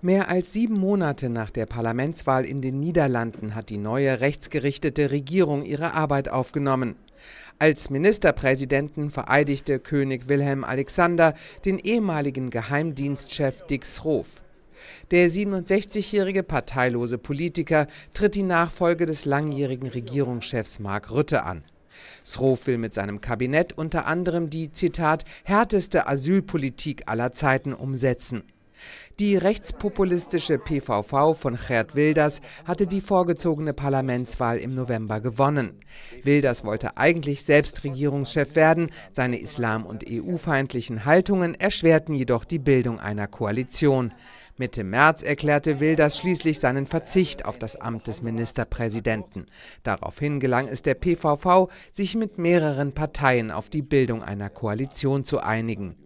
Mehr als sieben Monate nach der Parlamentswahl in den Niederlanden hat die neue rechtsgerichtete Regierung ihre Arbeit aufgenommen. Als Ministerpräsidenten vereidigte König Wilhelm Alexander den ehemaligen Geheimdienstchef Dix Roth. Der 67-jährige parteilose Politiker tritt die Nachfolge des langjährigen Regierungschefs Mark Rutte an. Srof will mit seinem Kabinett unter anderem die, Zitat, härteste Asylpolitik aller Zeiten umsetzen. Die rechtspopulistische PVV von Gerd Wilders hatte die vorgezogene Parlamentswahl im November gewonnen. Wilders wollte eigentlich selbst Regierungschef werden, seine islam- und EU-feindlichen Haltungen erschwerten jedoch die Bildung einer Koalition. Mitte März erklärte Wilders schließlich seinen Verzicht auf das Amt des Ministerpräsidenten. Daraufhin gelang es der PVV, sich mit mehreren Parteien auf die Bildung einer Koalition zu einigen.